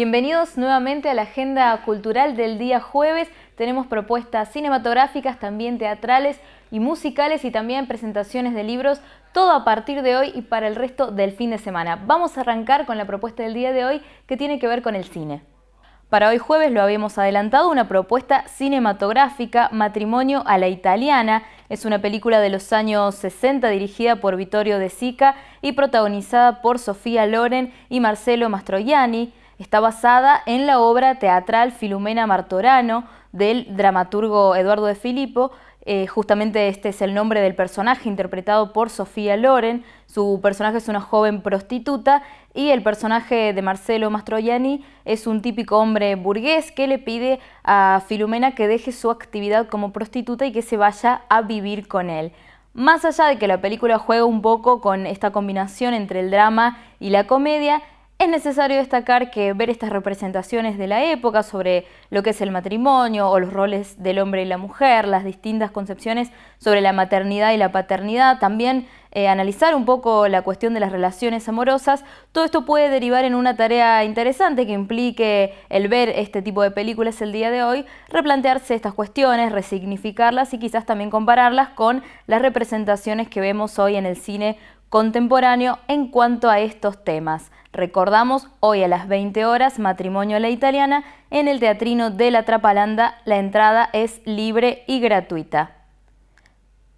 Bienvenidos nuevamente a la agenda cultural del día jueves. Tenemos propuestas cinematográficas, también teatrales y musicales y también presentaciones de libros, todo a partir de hoy y para el resto del fin de semana. Vamos a arrancar con la propuesta del día de hoy que tiene que ver con el cine. Para hoy jueves lo habíamos adelantado, una propuesta cinematográfica, Matrimonio a la Italiana. Es una película de los años 60 dirigida por Vittorio De Sica y protagonizada por Sofía Loren y Marcelo Mastroianni. Está basada en la obra teatral Filumena Martorano del dramaturgo Eduardo de Filippo. Eh, justamente este es el nombre del personaje interpretado por Sofía Loren. Su personaje es una joven prostituta y el personaje de Marcelo Mastroianni es un típico hombre burgués que le pide a Filumena que deje su actividad como prostituta y que se vaya a vivir con él. Más allá de que la película juega un poco con esta combinación entre el drama y la comedia, es necesario destacar que ver estas representaciones de la época sobre lo que es el matrimonio o los roles del hombre y la mujer, las distintas concepciones sobre la maternidad y la paternidad, también eh, analizar un poco la cuestión de las relaciones amorosas, todo esto puede derivar en una tarea interesante que implique el ver este tipo de películas el día de hoy, replantearse estas cuestiones, resignificarlas y quizás también compararlas con las representaciones que vemos hoy en el cine contemporáneo en cuanto a estos temas. Recordamos, hoy a las 20 horas, Matrimonio a la Italiana, en el Teatrino de la Trapalanda, la entrada es libre y gratuita.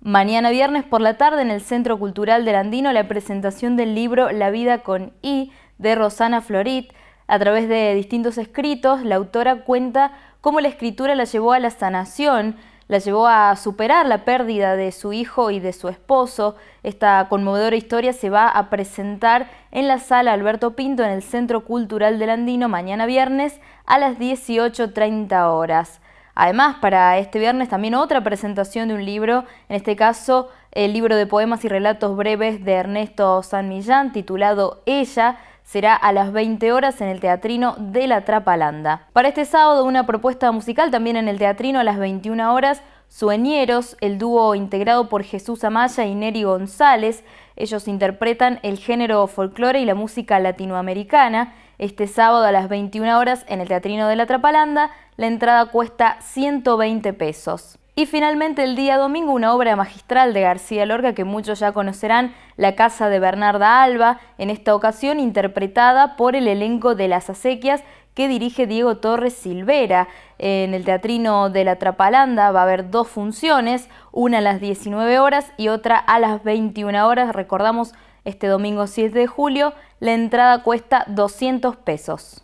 Mañana viernes por la tarde en el Centro Cultural del Andino la presentación del libro La vida con I de Rosana Florit. A través de distintos escritos, la autora cuenta cómo la escritura la llevó a la sanación la llevó a superar la pérdida de su hijo y de su esposo. Esta conmovedora historia se va a presentar en la sala Alberto Pinto en el Centro Cultural del Andino mañana viernes a las 18.30 horas. Además, para este viernes también otra presentación de un libro, en este caso el libro de poemas y relatos breves de Ernesto San Millán titulado Ella, será a las 20 horas en el Teatrino de la Trapalanda. Para este sábado una propuesta musical también en el Teatrino a las 21 horas, Sueñeros, el dúo integrado por Jesús Amaya y Neri González. Ellos interpretan el género folclore y la música latinoamericana. Este sábado a las 21 horas en el Teatrino de la Trapalanda, la entrada cuesta 120 pesos. Y finalmente el día domingo una obra magistral de García Lorca que muchos ya conocerán, La Casa de Bernarda Alba, en esta ocasión interpretada por el elenco de Las Acequias que dirige Diego Torres Silvera. En el Teatrino de la Trapalanda va a haber dos funciones, una a las 19 horas y otra a las 21 horas. Recordamos, este domingo 7 de julio la entrada cuesta 200 pesos.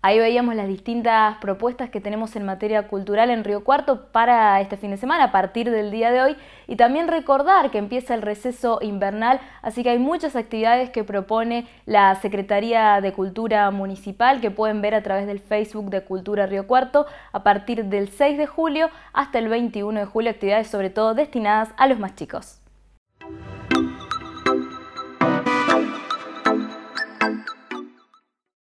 Ahí veíamos las distintas propuestas que tenemos en materia cultural en Río Cuarto para este fin de semana, a partir del día de hoy. Y también recordar que empieza el receso invernal, así que hay muchas actividades que propone la Secretaría de Cultura Municipal que pueden ver a través del Facebook de Cultura Río Cuarto a partir del 6 de julio hasta el 21 de julio, actividades sobre todo destinadas a los más chicos.